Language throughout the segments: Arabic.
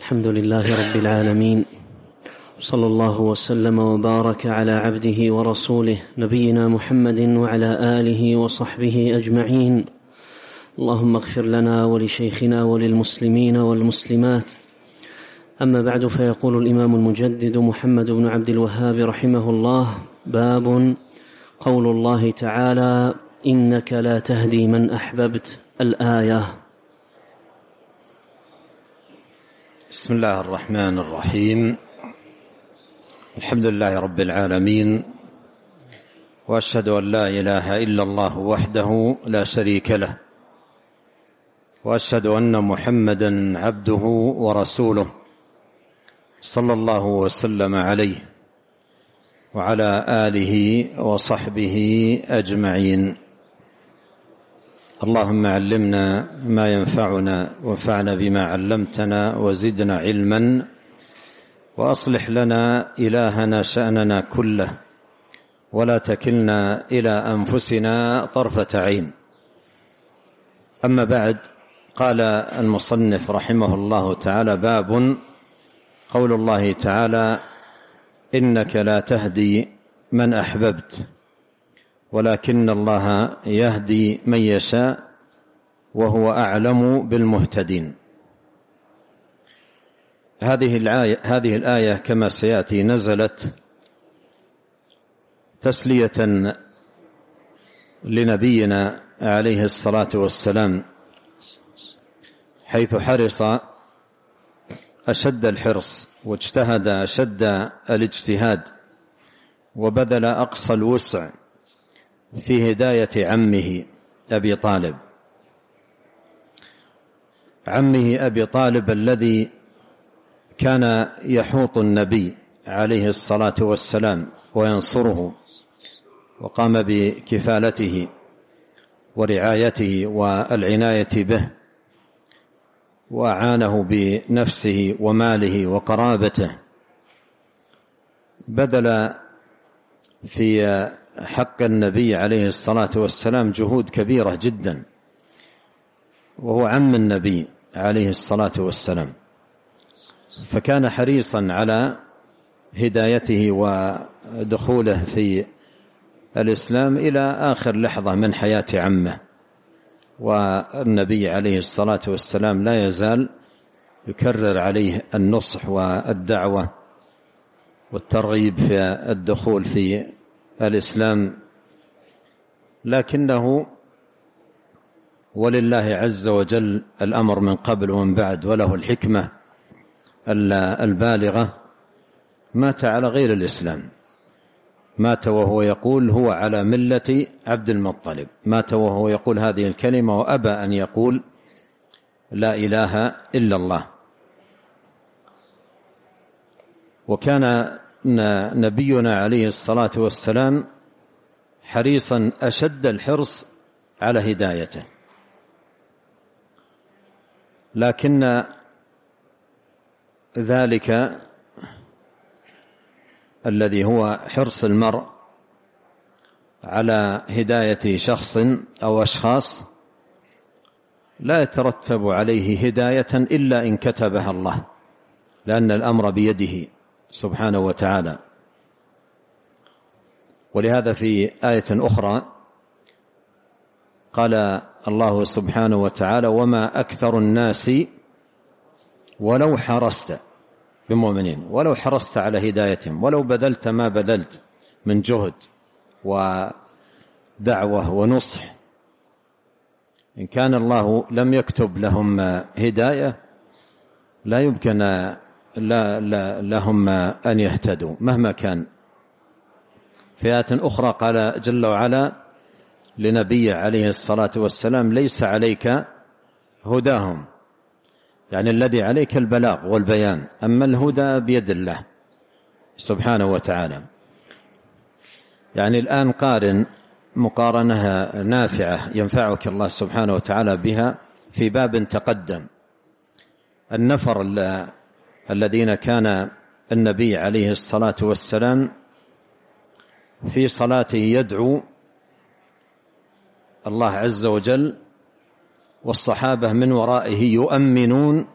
الحمد لله رب العالمين صلى الله وسلم وبارك على عبده ورسوله نبينا محمد وعلى اله وصحبه اجمعين اللهم اغفر لنا ولشيخنا وللمسلمين والمسلمات اما بعد فيقول الامام المجدد محمد بن عبد الوهاب رحمه الله باب قول الله تعالى انك لا تهدي من احببت الايه بسم الله الرحمن الرحيم الحمد لله رب العالمين واشهد ان لا اله الا الله وحده لا شريك له واشهد ان محمدا عبده ورسوله صلى الله وسلم عليه وعلى اله وصحبه اجمعين اللهم علمنا ما ينفعنا وانفعنا بما علمتنا وزدنا علما وأصلح لنا إلهنا شأننا كله ولا تكلنا إلى أنفسنا طرفة عين أما بعد قال المصنف رحمه الله تعالى باب قول الله تعالى إنك لا تهدي من أحببت ولكن الله يهدي من يشاء وهو أعلم بالمهتدين هذه الآية, هذه الآية كما سيأتي نزلت تسلية لنبينا عليه الصلاة والسلام حيث حرص أشد الحرص واجتهد أشد الاجتهاد وبذل أقصى الوسع في هداية عمه أبي طالب عمه أبي طالب الذي كان يحوط النبي عليه الصلاة والسلام وينصره وقام بكفالته ورعايته والعناية به وأعانه بنفسه وماله وقرابته بدل في حق النبي عليه الصلاة والسلام جهود كبيرة جدا وهو عم النبي عليه الصلاة والسلام فكان حريصا على هدايته ودخوله في الإسلام إلى آخر لحظة من حياة عمه والنبي عليه الصلاة والسلام لا يزال يكرر عليه النصح والدعوة والترغيب في الدخول في الإسلام لكنه ولله عز وجل الأمر من قبل ومن بعد وله الحكمة البالغة مات على غير الإسلام مات وهو يقول هو على ملة عبد المطلب مات وهو يقول هذه الكلمة وأبى أن يقول لا إله إلا الله وكان نبينا عليه الصلاة والسلام حريصا أشد الحرص على هدايته لكن ذلك الذي هو حرص المرء على هداية شخص أو أشخاص لا يترتب عليه هداية إلا إن كتبها الله لأن الأمر بيده سبحانه وتعالى ولهذا في آية أخرى قال الله سبحانه وتعالى وما أكثر الناس ولو حرصت بمؤمنين ولو حرصت على هدايتهم ولو بذلت ما بذلت من جهد ودعوة ونصح إن كان الله لم يكتب لهم هداية لا يمكن لا لا لهم أن يهتدوا مهما كان في آية أخرى قال جل وعلا لنبيه عليه الصلاة والسلام ليس عليك هداهم يعني الذي عليك البلاغ والبيان أما الهدى بيد الله سبحانه وتعالى يعني الآن قارن مقارنة نافعة ينفعك الله سبحانه وتعالى بها في باب تقدم النفر الذين كان النبي عليه الصلاة والسلام في صلاته يدعو الله عز وجل والصحابة من ورائه يؤمنون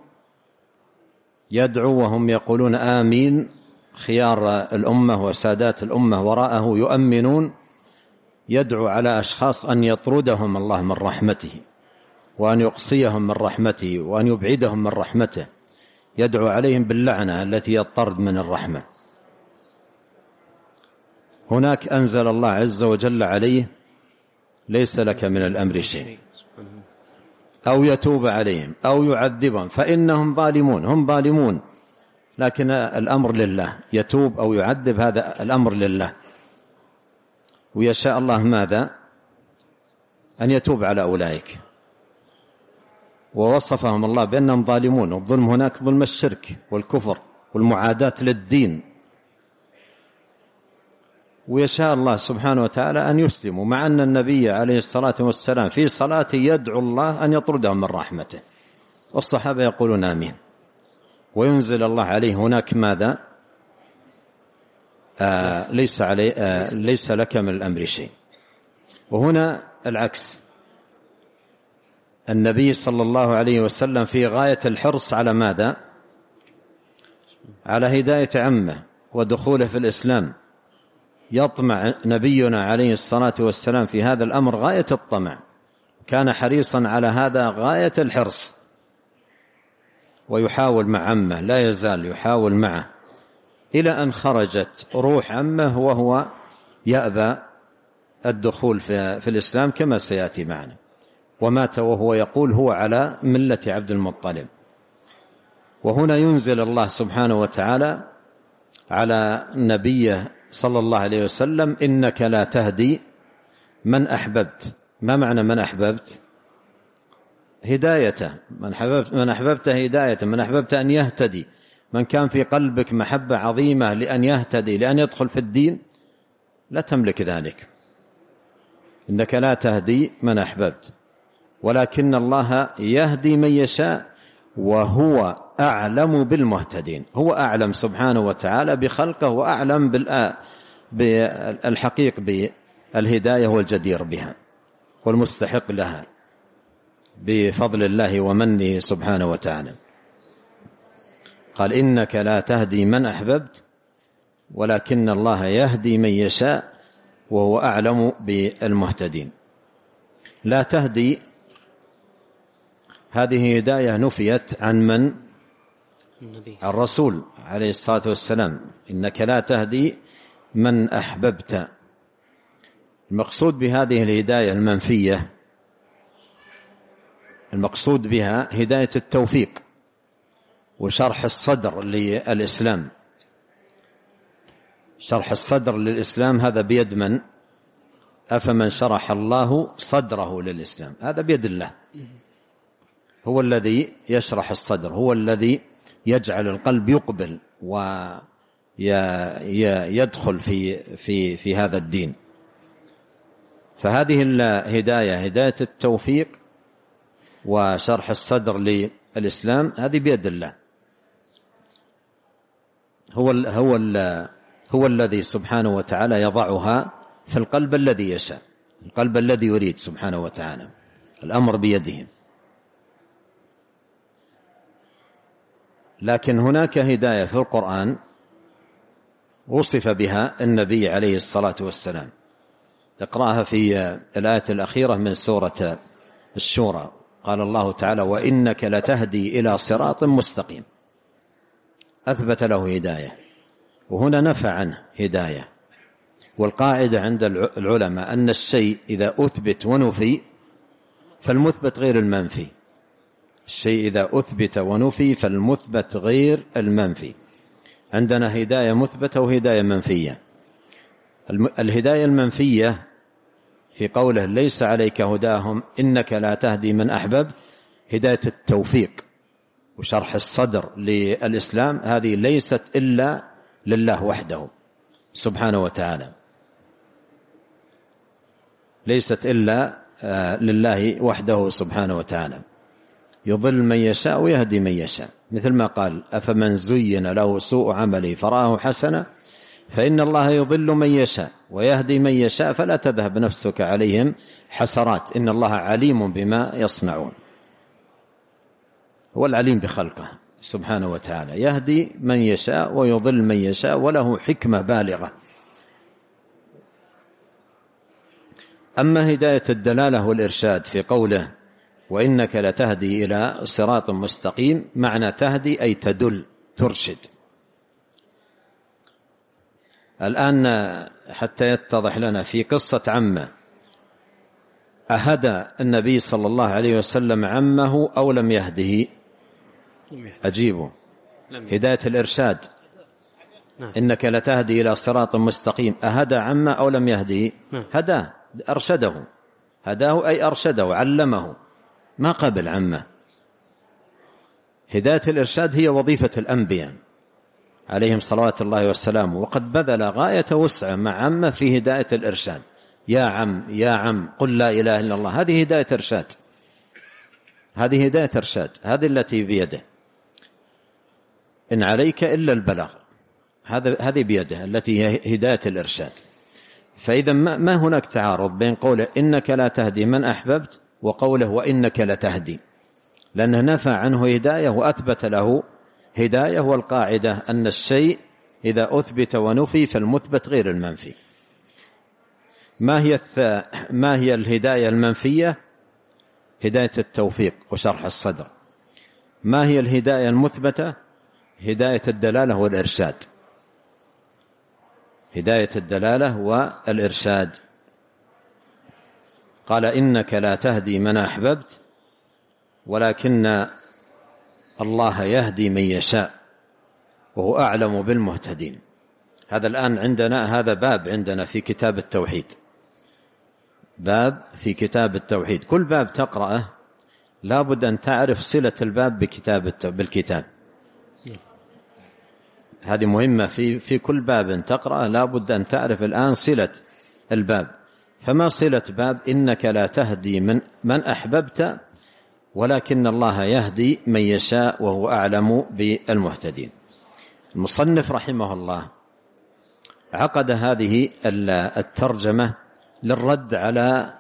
يدعو وهم يقولون آمين خيار الأمة وسادات الأمة وراءه يؤمنون يدعو على أشخاص أن يطردهم الله من رحمته وأن يقصيهم من رحمته وأن يبعدهم من رحمته يدعو عليهم باللعنة التي هي الطرد من الرحمة هناك أنزل الله عز وجل عليه ليس لك من الأمر شيء أو يتوب عليهم أو يعذبهم فإنهم ظالمون هم ظالمون لكن الأمر لله يتوب أو يعذب هذا الأمر لله ويشاء الله ماذا أن يتوب على أولئك ووصفهم الله بأنهم ظالمون والظلم هناك ظلم الشرك والكفر والمعاداة للدين ويشاء الله سبحانه وتعالى أن يسلموا مع أن النبي عليه الصلاة والسلام في صلاته يدعو الله أن يطردهم من رحمته والصحابة يقولون آمين وينزل الله عليه هناك ماذا آه ليس, علي آه ليس لك من الأمر شيء وهنا العكس النبي صلى الله عليه وسلم في غاية الحرص على ماذا على هداية عمه ودخوله في الإسلام يطمع نبينا عليه الصلاة والسلام في هذا الأمر غاية الطمع كان حريصا على هذا غاية الحرص ويحاول مع عمه لا يزال يحاول معه إلى أن خرجت روح عمه وهو يأبى الدخول في, في الإسلام كما سيأتي معنا ومات وهو يقول هو على ملة عبد المطلب وهنا ينزل الله سبحانه وتعالى على نبيه صلى الله عليه وسلم إنك لا تهدي من أحببت ما معنى من أحببت هدايته من أحببت, من أحببت هدايته من أحببت أن يهتدي من كان في قلبك محبة عظيمة لأن يهتدي لأن يدخل في الدين لا تملك ذلك إنك لا تهدي من أحببت ولكن الله يهدي من يشاء وهو أعلم بالمهتدين هو أعلم سبحانه وتعالى بخلقه وأعلم بالحقيق بالهداية والجدير بها والمستحق لها بفضل الله ومنه سبحانه وتعالى قال إنك لا تهدي من أحببت ولكن الله يهدي من يشاء وهو أعلم بالمهتدين لا تهدي هذه هداية نفيت عن من النبي. الرسول عليه الصلاة والسلام إنك لا تهدي من أحببت المقصود بهذه الهداية المنفية المقصود بها هداية التوفيق وشرح الصدر للإسلام شرح الصدر للإسلام هذا بيد من أفمن شرح الله صدره للإسلام هذا بيد الله هو الذي يشرح الصدر هو الذي يجعل القلب يقبل ويدخل في, في, في هذا الدين فهذه الهداية هداية التوفيق وشرح الصدر للإسلام هذه بيد الله هو ال هو ال هو الذي سبحانه وتعالى يضعها في القلب الذي يشاء القلب الذي يريد سبحانه وتعالى الأمر بيده لكن هناك هداية في القرآن وصف بها النبي عليه الصلاة والسلام اقرأها في الآية الأخيرة من سورة الشورى قال الله تعالى وإنك لتهدي إلى صراط مستقيم أثبت له هداية وهنا نفى عنه هداية والقاعدة عند العلماء أن الشيء إذا أثبت ونفي فالمثبت غير المنفي الشيء إذا أثبت ونفي فالمثبت غير المنفي عندنا هداية مثبتة وهداية منفية الهداية المنفية في قوله ليس عليك هداهم إنك لا تهدي من أحببت هداية التوفيق وشرح الصدر للإسلام هذه ليست إلا لله وحده سبحانه وتعالى ليست إلا آه، لله وحده سبحانه وتعالى يضل من يشاء ويهدي من يشاء مثل ما قال أفمن زين له سوء عمله فراه حسنا فإن الله يضل من يشاء ويهدي من يشاء فلا تذهب نفسك عليهم حسرات إن الله عليم بما يصنعون هو العليم بخلقه سبحانه وتعالى يهدي من يشاء ويضل من يشاء وله حكمة بالغة أما هداية الدلالة والإرشاد في قوله وإنك لتهدي إلى صراط مستقيم معنى تهدي أي تدل ترشد الآن حتى يتضح لنا في قصة عمه أهدى النبي صلى الله عليه وسلم عمه أو لم يهده أجيبه هداية الإرشاد نعم. إنك لتهدي إلى صراط مستقيم أهدى عمه أو لم يهده نعم. هداه أرشده هداه أي أرشده علمه ما قبل عمه هداية الإرشاد هي وظيفة الأنبياء عليهم صلوات الله والسلام وقد بذل غاية وسعة مع عمه في هداية الإرشاد يا عم يا عم قل لا إله إلا الله هذه هداية إرشاد هذه هداية إرشاد هذه التي بيده إن عليك إلا البلاغ هذا هذه بيده التي هي هداية الإرشاد فإذا ما هناك تعارض بين قوله إنك لا تهدي من أحببت وقوله وإنك لتهدي لأنه نفى عنه هداية وأثبت له هداية والقاعدة أن الشيء إذا أثبت ونفي فالمثبت غير المنفي ما هي ما هي الهداية المنفية هداية التوفيق وشرح الصدر ما هي الهداية المثبتة هداية الدلالة والإرشاد هداية الدلالة والإرشاد قال إنك لا تهدي من أحببت ولكن الله يهدي من يشاء وهو أعلم بالمهتدين هذا الآن عندنا هذا باب عندنا في كتاب التوحيد باب في كتاب التوحيد كل باب تقرأه لابد أن تعرف صلة الباب بكتاب بالكتاب هذه مهمة في في كل باب تقرأه لابد أن تعرف الآن صلة الباب فما صلة باب إنك لا تهدي من, من أحببت ولكن الله يهدي من يشاء وهو أعلم بالمهتدين المصنف رحمه الله عقد هذه الترجمة للرد على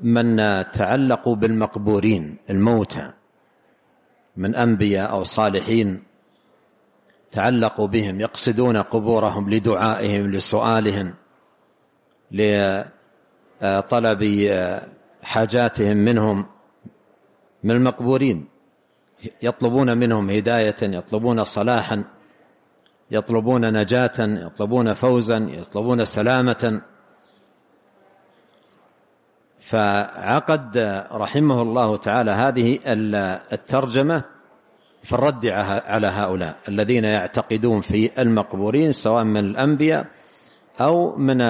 من تعلقوا بالمقبورين الموتى من أنبياء أو صالحين تعلقوا بهم يقصدون قبورهم لدعائهم لسؤالهم لسؤالهم آه، طلب آه، حاجاتهم منهم من المقبورين يطلبون منهم هداية يطلبون صلاحا يطلبون نجاة يطلبون فوزا يطلبون سلامة فعقد رحمه الله تعالى هذه الترجمة في الرد على هؤلاء الذين يعتقدون في المقبورين سواء من الأنبياء أو من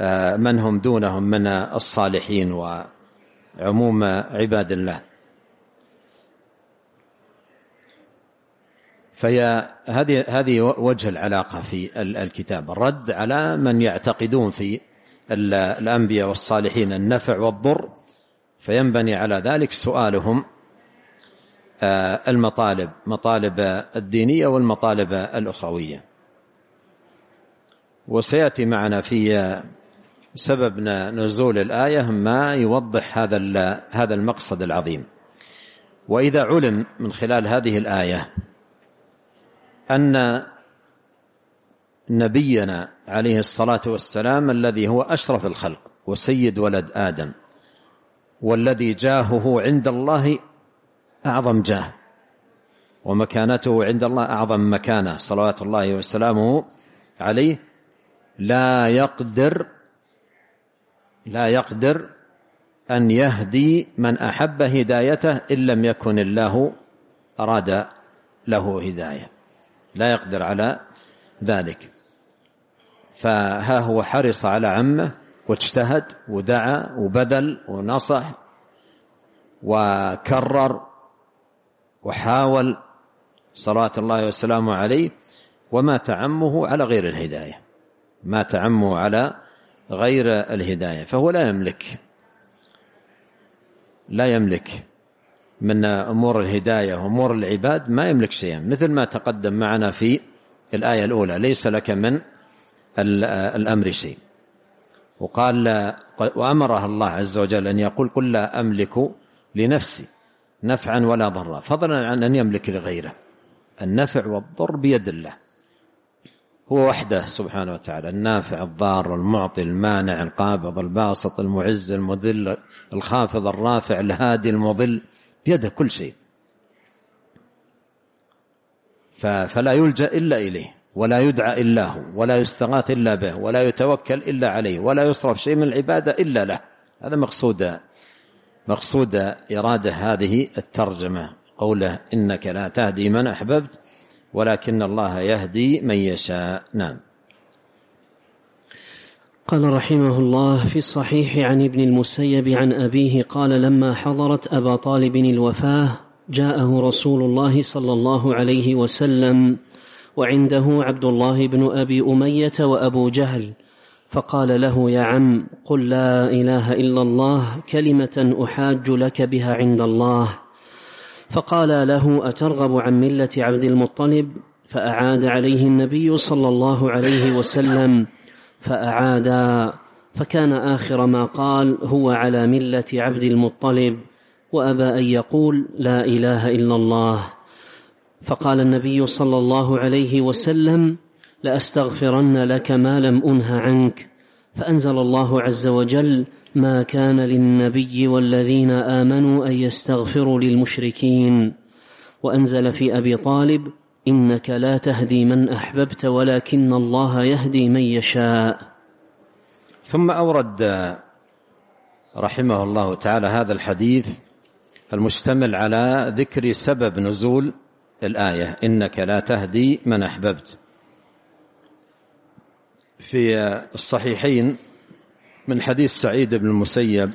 آه، من هم دونهم من الصالحين وعموم عباد الله فهي هذه هذه وجه العلاقه في الكتاب الرد على من يعتقدون في الانبياء والصالحين النفع والضر فينبني على ذلك سؤالهم آه، المطالب مطالب الدينيه والمطالب الاخرويه وسياتي معنا في سبب نزول الآية ما يوضح هذا هذا المقصد العظيم وإذا علم من خلال هذه الآية أن نبينا عليه الصلاة والسلام الذي هو أشرف الخلق وسيد ولد آدم والذي جاهه عند الله أعظم جاه ومكانته عند الله أعظم مكانه صلوات الله وسلامه عليه لا يقدر لا يقدر أن يهدي من أحب هدايته إن لم يكن الله أراد له هداية لا يقدر على ذلك فها هو حرص على عمه واجتهد ودعا وبذل ونصح وكرر وحاول صلوات الله وسلامه عليه ومات عمه على غير الهداية مات عمه على غير الهداية فهو لا يملك لا يملك من أمور الهداية وأمور العباد ما يملك شيئا مثل ما تقدم معنا في الآية الأولى ليس لك من الأمر شيء وقال وأمرها الله عز وجل أن يقول قل لا أملك لنفسي نفعا ولا ضرا فضلا عن أن يملك لغيره النفع والضر بيد الله هو وحده سبحانه وتعالى النافع الضار المعطي المانع القابض الباسط المعز المذل الخافض الرافع الهادي المضل بيده كل شيء فلا يلجا الا اليه ولا يدعى الا هو ولا يستغاث الا به ولا يتوكل الا عليه ولا يصرف شيء من العباده الا له هذا مقصود مقصود اراده هذه الترجمه قوله انك لا تهدي من احببت ولكن الله يهدي من يشاء نعم قال رحمه الله في الصحيح عن ابن المسيب عن أبيه قال لما حضرت أبا طالب الوفاة جاءه رسول الله صلى الله عليه وسلم وعنده عبد الله بن أبي أمية وأبو جهل فقال له يا عم قل لا إله إلا الله كلمة أحاج لك بها عند الله فقال له أترغب عن ملة عبد المطلب فأعاد عليه النبي صلى الله عليه وسلم فأعادا فكان آخر ما قال هو على ملة عبد المطلب وأبى أن يقول لا إله إلا الله فقال النبي صلى الله عليه وسلم لأستغفرن لك ما لم أنه عنك فانزل الله عز وجل ما كان للنبي والذين امنوا ان يستغفروا للمشركين وانزل في ابي طالب انك لا تهدي من احببت ولكن الله يهدي من يشاء ثم اورد رحمه الله تعالى هذا الحديث المشتمل على ذكر سبب نزول الايه انك لا تهدي من احببت في الصحيحين من حديث سعيد بن المسيب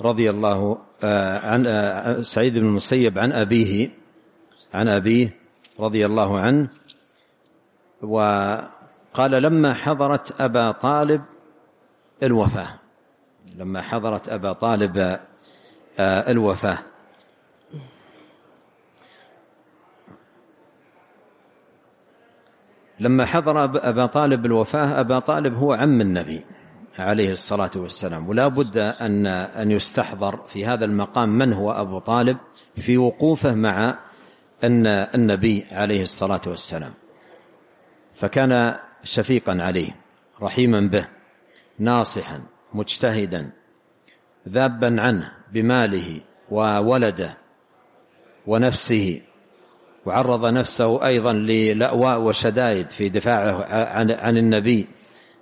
رضي الله آه، عن آه، سعيد بن المسيب عن أبيه عن أبيه رضي الله عنه وقال لما حضرت أبا طالب الوفاة لما حضرت أبا طالب آه، الوفاة لما حضر أبا طالب الوفاة أبا طالب هو عم النبي عليه الصلاة والسلام ولا بد أن أن يستحضر في هذا المقام من هو أبو طالب في وقوفه مع أن النبي عليه الصلاة والسلام فكان شفيقا عليه رحيما به ناصحا مجتهدا ذابا عنه بماله وولده ونفسه وعرض نفسه أيضا للأواء وشدائد في دفاعه عن النبي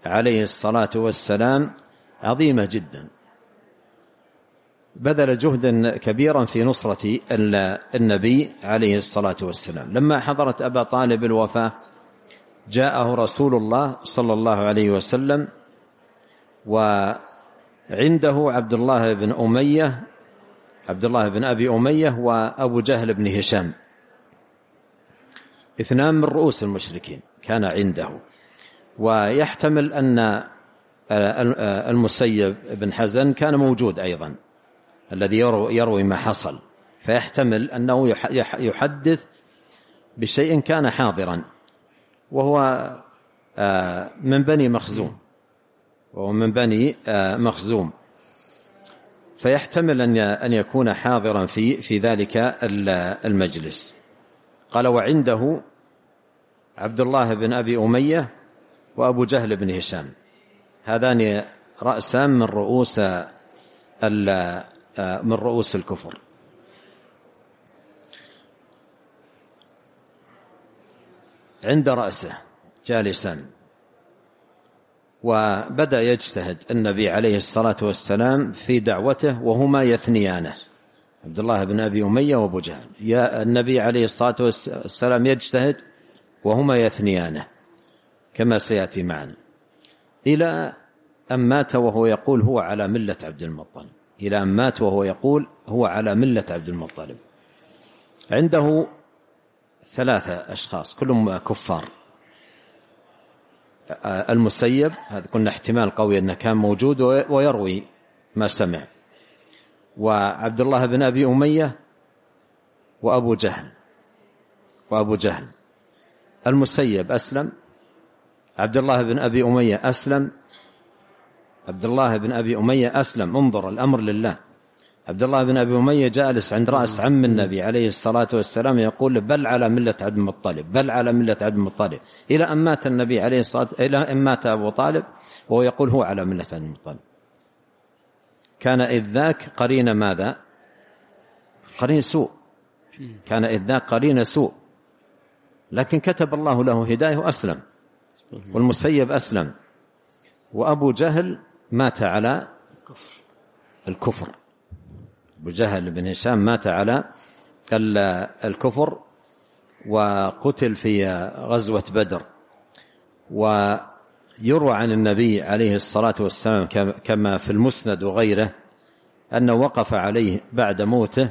عليه الصلاة والسلام عظيمة جدا بذل جهدا كبيرا في نصرة النبي عليه الصلاة والسلام لما حضرت أبا طالب الوفاة جاءه رسول الله صلى الله عليه وسلم وعنده عبد الله بن أمية عبد الله بن أبي أمية وأبو جهل بن هشام اثنان من رؤوس المشركين كان عنده ويحتمل أن المسيب بن حزن كان موجود أيضا الذي يروي ما حصل فيحتمل أنه يحدث بشيء كان حاضرا وهو آه، من بني مخزوم وهو من بني آه، مخزوم فيحتمل أن يكون حاضرا في في ذلك المجلس قال وعنده عبد الله بن أبي أمية وأبو جهل بن هشام هذان رأسان من رؤوس آه، من رؤوس الكفر عند رأسه جالسان وبدأ يجتهد النبي عليه الصلاة والسلام في دعوته وهما يثنيانه عبد الله بن أبي أمية وأبو جهل يا النبي عليه الصلاة والسلام يجتهد وهما يثنيانه كما سيأتي معنا إلى أن مات وهو يقول هو على ملة عبد المطلب إلى أن مات وهو يقول هو على ملة عبد المطلب عنده ثلاثة أشخاص كلهم كفار المسيب هذا قلنا احتمال قوي أنه كان موجود ويروي ما سمع وعبد الله بن أبي أمية وأبو جهل وأبو جهل المسيب أسلم عبد الله بن أبي أمية أسلم عبد الله بن أبي أمية أسلم انظر الأمر لله عبد الله بن أبي أمية جالس عند رأس نعم. عم النبي عليه الصلاة والسلام يقول بل على ملة عبد المطلب بل على ملة عبد المطلب إلى أن مات النبي عليه الصلاة إلى أن مات أبو طالب وهو يقول هو على ملة عبد المطلب كان إذ ذاك قرين ماذا قرين سوء كان إذ ذاك قرين سوء لكن كتب الله له هداية وأسلم والمسيب أسلم وأبو جهل مات على الكفر أبو جهل بن هشام مات على الكفر وقتل في غزوة بدر و يروى عن النبي عليه الصلاة والسلام كما في المسند وغيره أنه وقف عليه بعد موته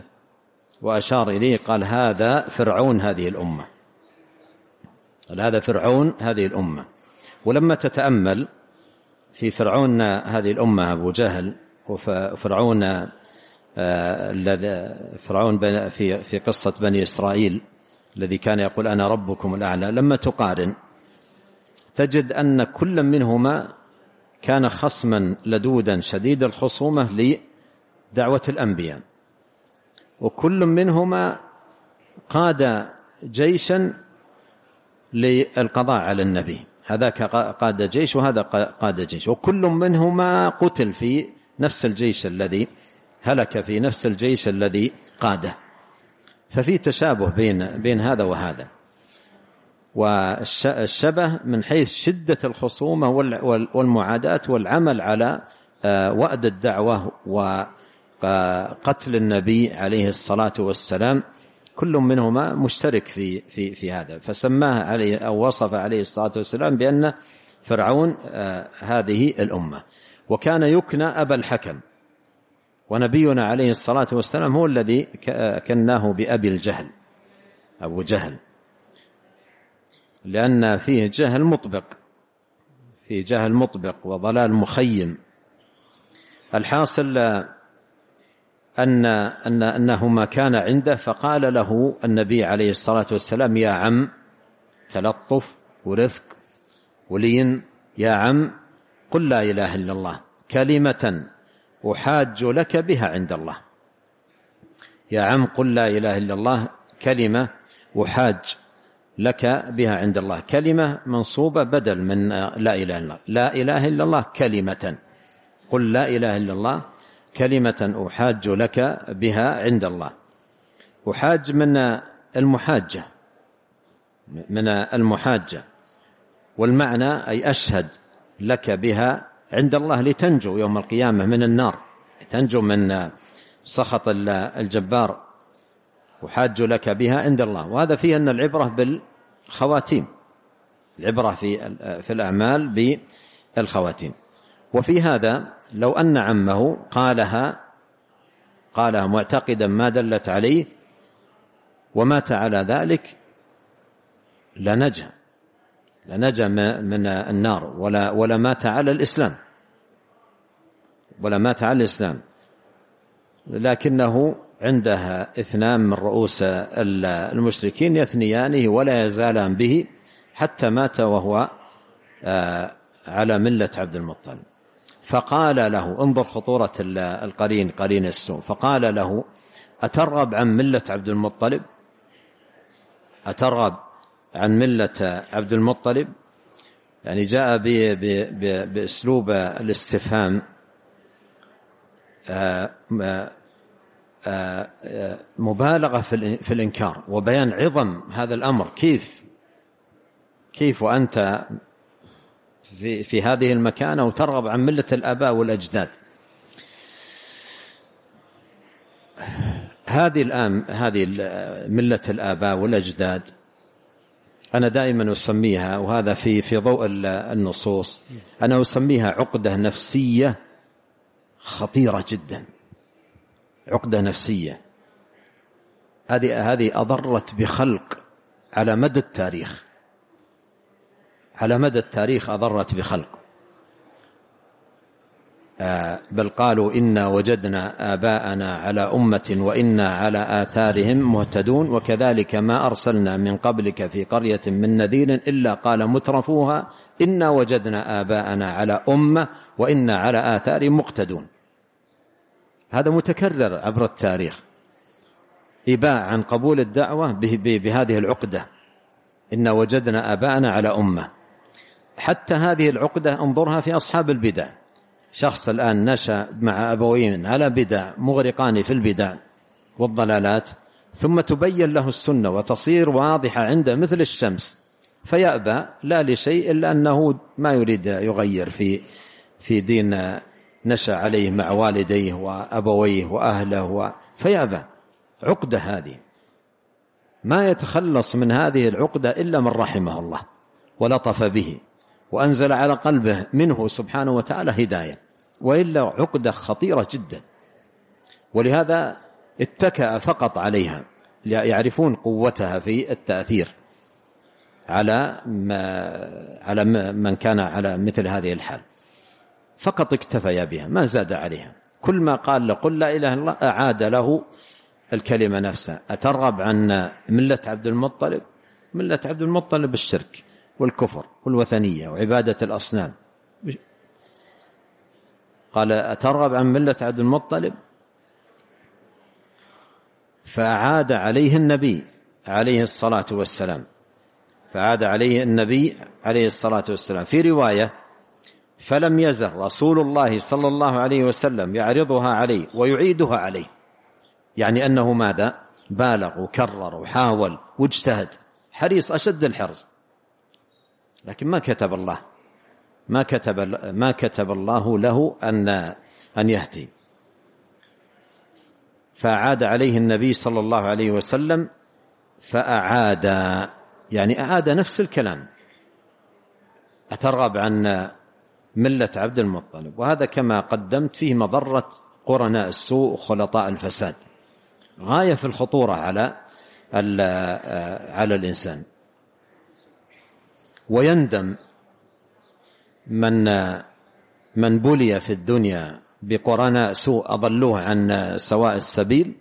وأشار إليه قال هذا فرعون هذه الأمة قال هذا فرعون هذه الأمة ولما تتأمل في فرعون هذه الأمة أبو جهل وفرعون آه، الذي فرعون في في قصة بني إسرائيل الذي كان يقول أنا ربكم الأعلى لما تقارن تجد أن كل منهما كان خصما لدودا شديد الخصومة لدعوة الأنبياء وكل منهما قاد جيشا للقضاء على النبي هذاك قاد جيش وهذا قاد جيش وكل منهما قتل في نفس الجيش الذي هلك في نفس الجيش الذي قاده ففي تشابه بين بين هذا وهذا والشبه من حيث شدة الخصومة والمعاداة والعمل على آه، وأد الدعوة وقتل النبي عليه الصلاة والسلام كل منهما مشترك في في في هذا فسماه عليه أو وصف عليه الصلاة والسلام بأن فرعون آه، هذه الأمة وكان يكنى أبا الحكم ونبينا عليه الصلاة والسلام هو الذي آه، كناه بأبي الجهل أبو جهل لأن فيه جهل مطبق فيه جهل مطبق وضلال مخيم الحاصل أن أن أنه ما كان عنده فقال له النبي عليه الصلاة والسلام يا عم تلطف ورفق ولين يا عم قل لا إله إلا الله كلمة أحاج لك بها عند الله يا عم قل لا إله إلا الله كلمة أحاج لك بها عند الله كلمة منصوبة بدل من لا إله إلا الله لا إله إلا الله كلمة قل لا إله إلا الله كلمة أحاج لك بها عند الله أحاج من المحاجة من المحاجة والمعنى أي أشهد لك بها عند الله لتنجو يوم القيامة من النار تنجو من سخط الجبار أحاج لك بها عند الله وهذا فيه أن العبرة بالخواتيم العبرة في في الأعمال بالخواتيم وفي هذا لو أن عمه قالها قالها معتقدا ما دلت عليه ومات على ذلك لنجا لنجا من النار ولا ولا مات على الإسلام ولا مات على الإسلام لكنه عندها اثنان من رؤوس المشركين يثنيانه ولا يزالان به حتى مات وهو آه، على ملة عبد المطلب فقال له انظر خطورة القرين قرين السوء فقال له أترغب عن ملة عبد المطلب أترغب عن ملة عبد المطلب يعني جاء بأسلوب الاستفهام آه، مبالغة في الإنكار وبيان عظم هذا الأمر كيف كيف وأنت في, في هذه المكانة وترغب عن ملة الآباء والأجداد هذه الآن هذه ملة الآباء والأجداد أنا دائما أسميها وهذا في في ضوء النصوص أنا أسميها عقدة نفسية خطيرة جدا عقدة نفسية هذه هذه أضرت بخلق على مدى التاريخ على مدى التاريخ أضرت بخلق آه، بل قالوا إنا وجدنا آباءنا على أمة وإنا على آثارهم مهتدون وكذلك ما أرسلنا من قبلك في قرية من نذير إلا قال مترفوها إنا وجدنا آباءنا على أمة وإنا على آثار مقتدون هذا متكرر عبر التاريخ إباء عن قبول الدعوة بهذه العقدة إن وجدنا أباءنا على أمة حتى هذه العقدة انظرها في أصحاب البدع شخص الآن نشأ مع أبوين على بدع مغرقان في البدع والضلالات ثم تبين له السنة وتصير واضحة عنده مثل الشمس فيأبى لا لشيء إلا أنه ما يريد يغير في في دين نشأ عليه مع والديه وأبويه وأهله و... فيأبى عقدة هذه ما يتخلص من هذه العقدة إلا من رحمه الله ولطف به وأنزل على قلبه منه سبحانه وتعالى هداية وإلا عقدة خطيرة جدا ولهذا اتكأ فقط عليها يعرفون قوتها في التأثير على ما على من كان على مثل هذه الحال فقط اكتفيا بها ما زاد عليها كل ما قال له قل لا إله إلا الله أعاد له الكلمة نفسها أترغب عن ملة عبد المطلب ملة عبد المطلب الشرك والكفر والوثنية وعبادة الأصنام قال أترغب عن ملة عبد المطلب فأعاد عليه النبي عليه الصلاة والسلام فعاد عليه النبي عليه الصلاة والسلام في رواية فلم يزل رسول الله صلى الله عليه وسلم يعرضها عليه ويعيدها عليه يعني أنه ماذا بالغ وكرر وحاول واجتهد حريص أشد الحرص لكن ما كتب الله ما كتب ما كتب الله له أن أن يهدي فأعاد عليه النبي صلى الله عليه وسلم فأعاد يعني أعاد نفس الكلام أترغب عن ملة عبد المطلب وهذا كما قدمت فيه مضرة قرناء السوء وخلطاء الفساد غاية في الخطورة على آه، على الإنسان ويندم من آه، من بلي في الدنيا بقرناء سوء أضلوه عن سواء السبيل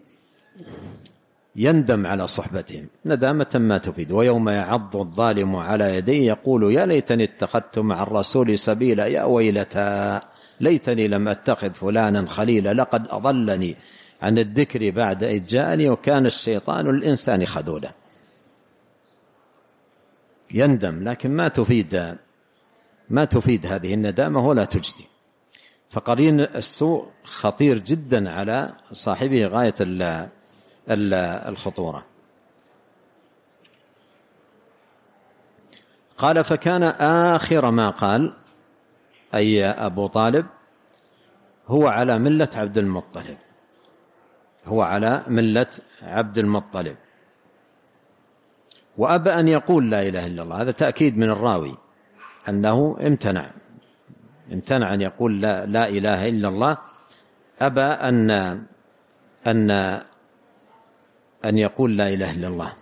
يندم على صحبتهم ندامة ما تفيد ويوم يعض الظالم على يديه يقول يا ليتني اتخذت مع الرسول سبيلا يا ويلتا ليتني لم أتخذ فلانا خليلا لقد أضلني عن الذكر بعد إذ جاءني وكان الشيطان الإنسان خذولا يندم لكن ما تفيد ما تفيد هذه الندامة ولا تجدي فقرين السوء خطير جدا على صاحبه غاية الخطورة قال فكان آخر ما قال أي أبو طالب هو على ملة عبد المطلب هو على ملة عبد المطلب وأبى أن يقول لا إله إلا الله هذا تأكيد من الراوي أنه امتنع امتنع أن يقول لا, لا إله إلا الله أبى أن أن أن يقول لا إله إلا الله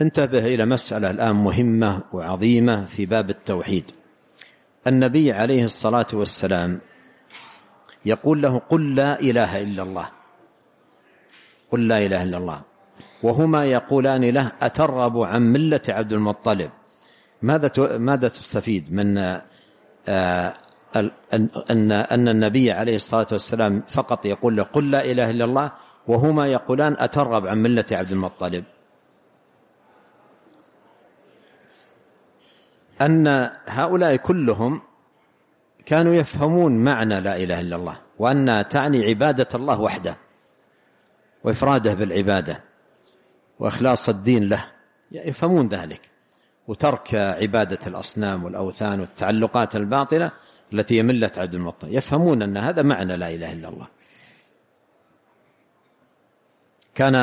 انتبه إلى مسألة الآن مهمة وعظيمة في باب التوحيد النبي عليه الصلاة والسلام يقول له قل لا إله إلا الله قل لا إله إلا الله وهما يقولان له أترغب عن ملة عبد المطلب ماذا ماذا تستفيد من آه، أن أن النبي عليه الصلاة والسلام فقط يقول له قل لا إله إلا الله وهما يقولان أترغب عن ملة عبد المطلب أن هؤلاء كلهم كانوا يفهمون معنى لا إله إلا الله وأنها تعني عبادة الله وحده وإفراده بالعبادة وإخلاص الدين له يفهمون ذلك وترك عبادة الأصنام والأوثان والتعلقات الباطلة التي هي ملة عبد المطلب يفهمون أن هذا معنى لا إله إلا الله كان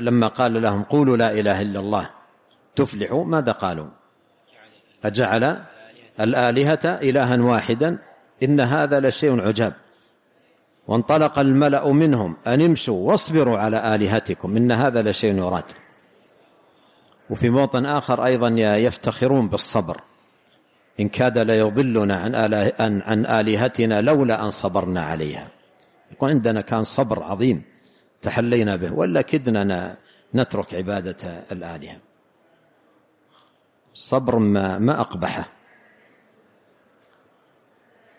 لما قال لهم قولوا لا إله إلا الله تفلحوا ماذا قالوا أجعل الآلهة إلها واحدا إن هذا لشيء عجاب وانطلق الملأ منهم أن امشوا واصبروا على آلهتكم إن هذا لشيء يراد وفي موطن آخر أيضا يفتخرون بالصبر إن كاد ليضلنا عن عن آلهتنا لولا أن صبرنا عليها يقول عندنا كان صبر عظيم تحلينا به ولا كدنا نترك عبادة الآلهة صبر ما, ما أقبحه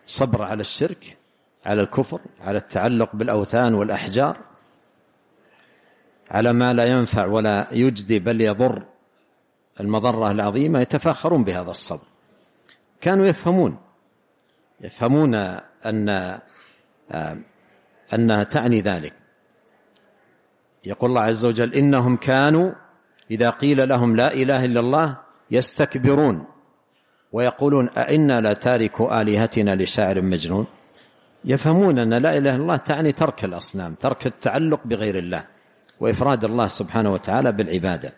صبر على الشرك على الكفر على التعلق بالأوثان والأحجار على ما لا ينفع ولا يجدي بل يضر المضرة العظيمة يتفاخرون بهذا الصبر كانوا يفهمون يفهمون أن آه، أنها تعني ذلك يقول الله عز وجل إنهم كانوا إذا قيل لهم لا إله إلا الله يستكبرون ويقولون أئنا لتاركوا آلهتنا لشاعر مجنون يفهمون أن لا إله إلا الله تعني ترك الأصنام ترك التعلق بغير الله وإفراد الله سبحانه وتعالى بالعبادة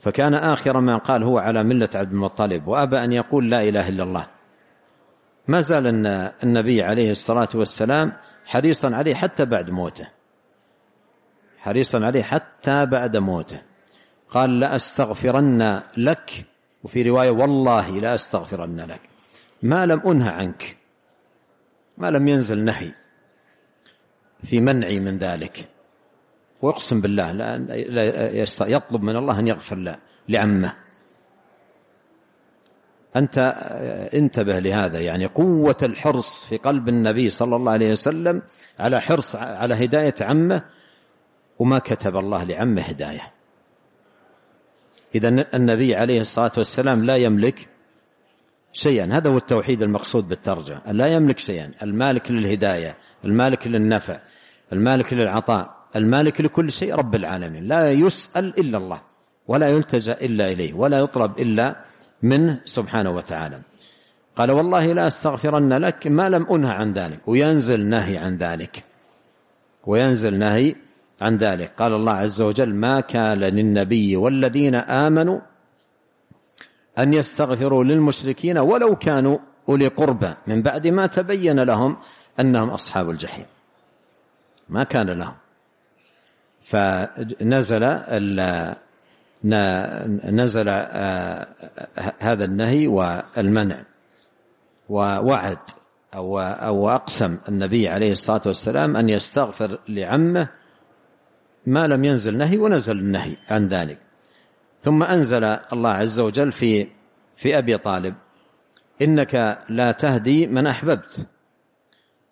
فكان آخر ما قال هو على ملة عبد المطلب وأبى أن يقول لا إله إلا الله ما زال النبي عليه الصلاة والسلام حريصا عليه حتى بعد موته حريصا عليه حتى بعد موته قال لأستغفرن لك وفي رواية والله لأستغفرن لك ما لم أنهى عنك ما لم ينزل نهي في منعي من ذلك واقسم بالله لا يطلب من الله أن يغفر له لعمه أنت انتبه لهذا يعني قوة الحرص في قلب النبي صلى الله عليه وسلم على حرص على هداية عمه وما كتب الله لعمه هداية إذا النبي عليه الصلاة والسلام لا يملك شيئا هذا هو التوحيد المقصود بالترجمة لا يملك شيئا المالك للهداية المالك للنفع المالك للعطاء المالك لكل شيء رب العالمين لا يسأل إلا الله ولا يلتجأ إلا إليه ولا يطلب إلا إليه منه سبحانه وتعالى قال والله لا استغفرن لك ما لم أنه عن ذلك وينزل نهي عن ذلك وينزل نهي عن ذلك قال الله عز وجل ما كان للنبي والذين آمنوا أن يستغفروا للمشركين ولو كانوا أولي قربى من بعد ما تبين لهم أنهم أصحاب الجحيم ما كان لهم فنزل نزل آه، هذا النهي والمنع ووعد أو, أو أقسم النبي عليه الصلاة والسلام أن يستغفر لعمه ما لم ينزل نهي ونزل النهي عن ذلك ثم أنزل الله عز وجل في في أبي طالب إنك لا تهدي من أحببت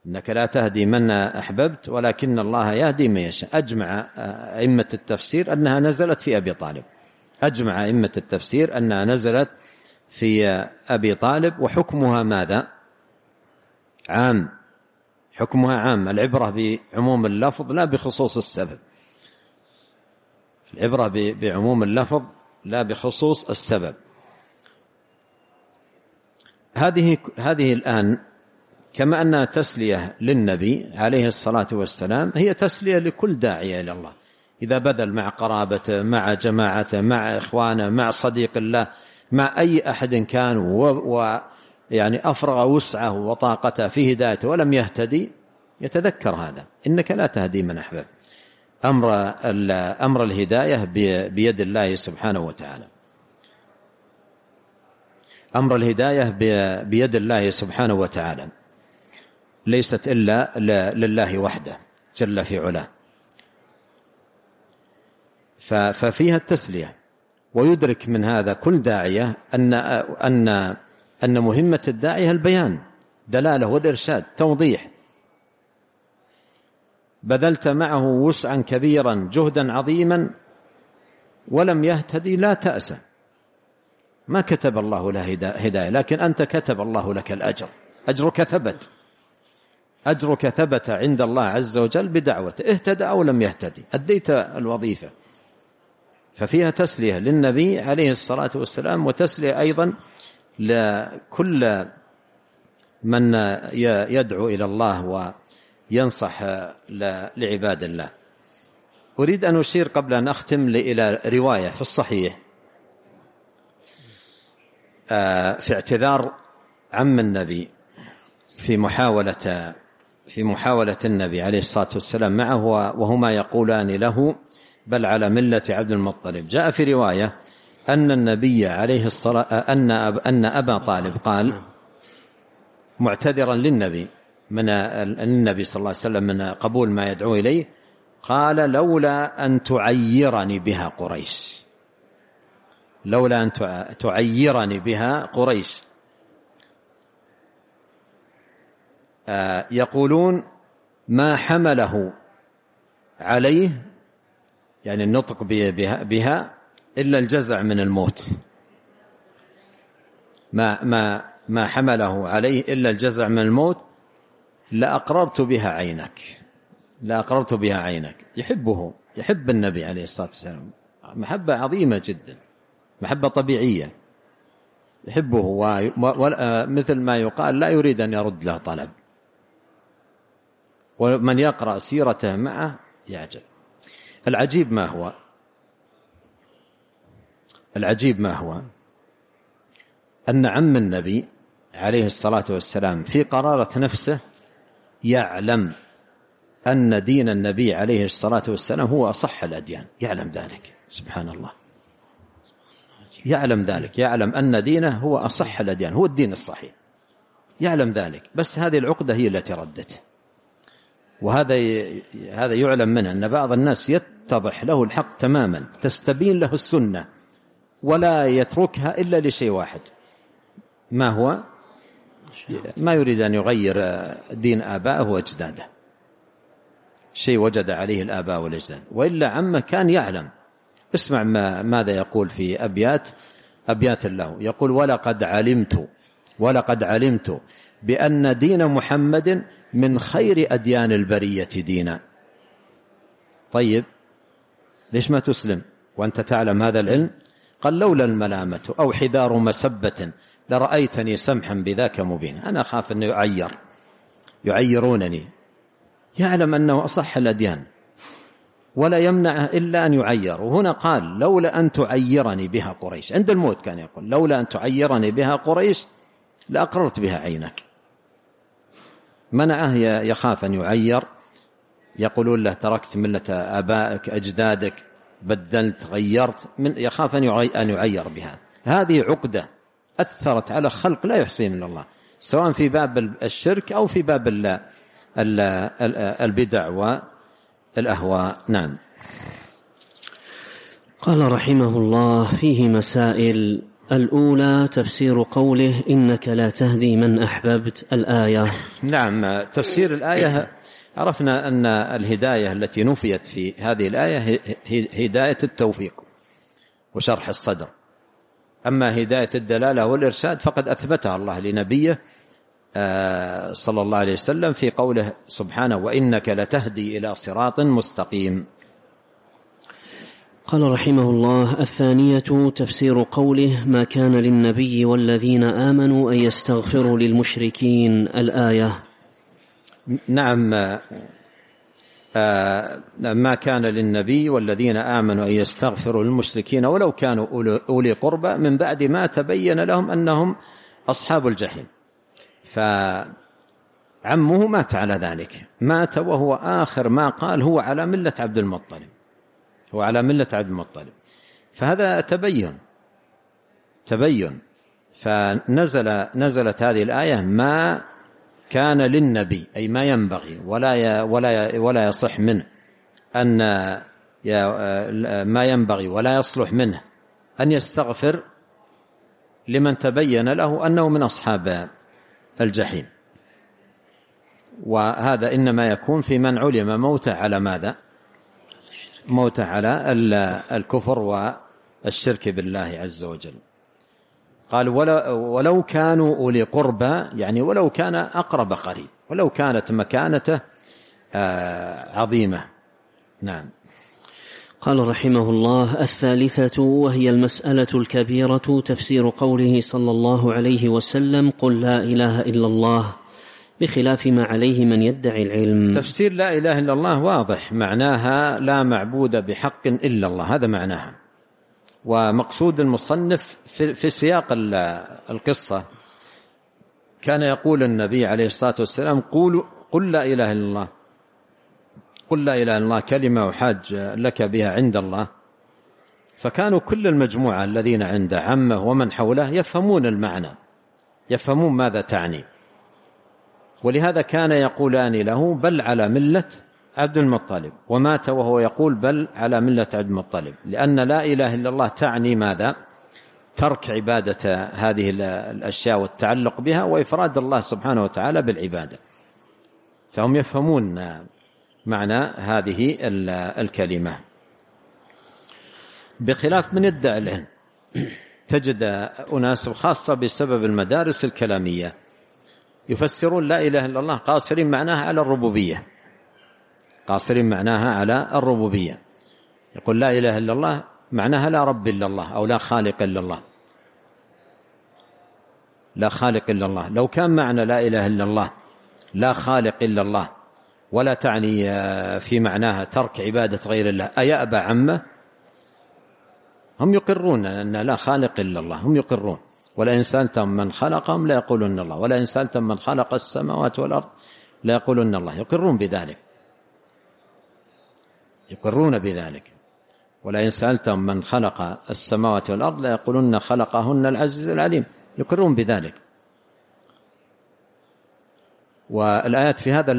إنك لا تهدي من أحببت ولكن الله يهدي من يشاء أجمع آه، أئمة التفسير أنها نزلت في أبي طالب أجمع أئمة التفسير أنها نزلت في أبي طالب وحكمها ماذا عام حكمها عام العبرة بعموم اللفظ لا بخصوص السبب العبرة بعموم اللفظ لا بخصوص السبب هذه هذه الآن كما أنها تسلية للنبي عليه الصلاة والسلام هي تسلية لكل داعية إلى الله إذا بذل مع قرابته مع جماعته مع إخوانه مع صديق الله مع أي أحد كان و, و يعني أفرغ وسعه وطاقته في هدايته ولم يهتدي يتذكر هذا إنك لا تهدي من أحببت أمر أمر الهداية بيد الله سبحانه وتعالى أمر الهداية بيد الله سبحانه وتعالى ليست إلا لله وحده جل في علاه ففيها التسلية ويدرك من هذا كل داعية أن, أن, أن مهمة الداعية البيان دلالة والإرشاد توضيح بذلت معه وسعا كبيرا جهدا عظيما ولم يهتدي لا تأسى ما كتب الله له هداية لكن أنت كتب الله لك الأجر أجرك ثبت أجرك ثبت عند الله عز وجل بدعوته اهتدى أو لم يهتدي أديت الوظيفة ففيها تسلية للنبي عليه الصلاة والسلام وتسلية أيضا لكل من يدعو إلى الله وينصح لعباد الله أريد أن أشير قبل أن أختم إلى رواية في الصحيح آه، في اعتذار عم النبي في محاولة في محاولة النبي عليه الصلاة والسلام معه وهما يقولان له بل على ملة عبد المطلب جاء في رواية أن النبي عليه الصلاة أن أب أن أبا طالب قال معتذرا للنبي من النبي صلى الله عليه وسلم من قبول ما يدعو إليه قال لولا أن تعيرني بها قريش لولا أن تعيرني بها قريش آه، يقولون ما حمله عليه يعني النطق بها, بها إلا الجزع من الموت ما, ما, ما حمله عليه إلا الجزع من الموت لأقررت بها عينك لأقررت بها عينك يحبه يحب النبي عليه الصلاة والسلام محبة عظيمة جدا محبة طبيعية يحبه ومثل ما يقال لا يريد أن يرد له طلب ومن يقرأ سيرته معه يعجب العجيب ما هو العجيب ما هو أن عم النبي عليه الصلاة والسلام في قرارة نفسه يعلم أن دين النبي عليه الصلاة والسلام هو أصح الأديان يعلم ذلك سبحان الله يعلم ذلك يعلم أن دينه هو أصح الأديان هو الدين الصحيح يعلم ذلك بس هذه العقدة هي التي ردت وهذا هذا يعلم منه أن بعض الناس يتضح له الحق تماما تستبين له السنة ولا يتركها إلا لشيء واحد ما هو ما يريد أن يغير دين آبائه وأجداده شيء وجد عليه الآباء والأجداد وإلا عمه كان يعلم اسمع ما ماذا يقول في أبيات أبيات له يقول ولقد علمت ولقد علمت بأن دين محمد من خير أديان البرية دينا طيب ليش ما تسلم وأنت تعلم هذا العلم قال لولا الملامة أو حذار مسبة لرأيتني سمحا بذاك مبينا أنا أخاف أنه يعير يعيرونني يعلم أنه أصح الأديان ولا يمنعه إلا أن يعير وهنا قال لولا أن تعيرني بها قريش عند الموت كان يقول لولا أن تعيرني بها قريش لأقررت بها عينك منعه يخاف أن يعير يقولون له تركت ملة آبائك أجدادك بدلت غيرت من يخاف أن أن يعير بها هذه عقدة أثرت على خلق لا يحصيه من الله سواء في باب الشرك أو في باب البدع والأهواء نعم قال رحمه الله فيه مسائل الأولى تفسير قوله إنك لا تهدي من أحببت الآية نعم تفسير الآية عرفنا أن الهداية التي نفيت في هذه الآية هداية التوفيق وشرح الصدر أما هداية الدلالة والإرشاد فقد أثبتها الله لنبيه آه، صلى الله عليه وسلم في قوله سبحانه وإنك لتهدي إلى صراط مستقيم قال رحمه الله الثانية تفسير قوله ما كان للنبي والذين آمنوا أن يستغفروا للمشركين الآية نعم آه، آه، ما كان للنبي والذين آمنوا أن يستغفروا للمشركين ولو كانوا أولي قربى من بعد ما تبين لهم أنهم أصحاب الجحيم فعمه مات على ذلك مات وهو آخر ما قال هو على ملة عبد المطلب هو على ملة عبد المطلب فهذا تبين تبين فنزل نزلت هذه الآية ما كان للنبي أي ما ينبغي ولا ولا ولا يصح منه أن ما ينبغي ولا يصلح منه أن يستغفر لمن تبين له أنه من أصحاب الجحيم وهذا إنما يكون في من علم موته على ماذا موته على الكفر والشرك بالله عز وجل قال ولو كانوا أولي قربى يعني ولو كان أقرب قريب ولو كانت مكانته آه، عظيمة نعم قال رحمه الله الثالثة وهي المسألة الكبيرة تفسير قوله صلى الله عليه وسلم قل لا إله إلا الله بخلاف ما عليه من يدعي العلم تفسير لا إله إلا الله واضح معناها لا معبود بحق إلا الله هذا معناها ومقصود المصنف في سياق القصة كان يقول النبي عليه الصلاة والسلام قولوا قل لا إله إلا الله قل لا إله إلا الله كلمة وحاج لك بها عند الله فكانوا كل المجموعة الذين عند عمه ومن حوله يفهمون المعنى يفهمون ماذا تعني ولهذا كان يقولان له بل على ملة عبد المطلب ومات وهو يقول بل على ملة عبد المطلب لأن لا إله إلا الله تعني ماذا ترك عبادة هذه الأشياء والتعلق بها وإفراد الله سبحانه وتعالى بالعبادة فهم يفهمون معنى هذه الكلمة بخلاف من يدعي العلم تجد أناس خاصة بسبب المدارس الكلامية يفسرون لا إله إلا الله قاصرين معناها على الربوبية قاصرين معناها على الربوبية يقول لا إله إلا الله معناها لا رب إلا الله أو لا خالق إلا الله لا خالق إلا الله لو كان معنى لا إله إلا الله لا خالق إلا الله ولا تعني في معناها ترك عبادة غير الله أيأبى عمه هم يقرون أن لا خالق إلا الله هم يقرون ولئن سألتم من خلقهم لا يقولون الله ولئن سألتم من خلق السماوات والأرض لا يقولون الله يقرون بذلك يقرون بذلك ولئن سألتهم من خلق السماوات والأرض ليقولن خلقهن العزيز العليم يقرون بذلك والآيات في هذا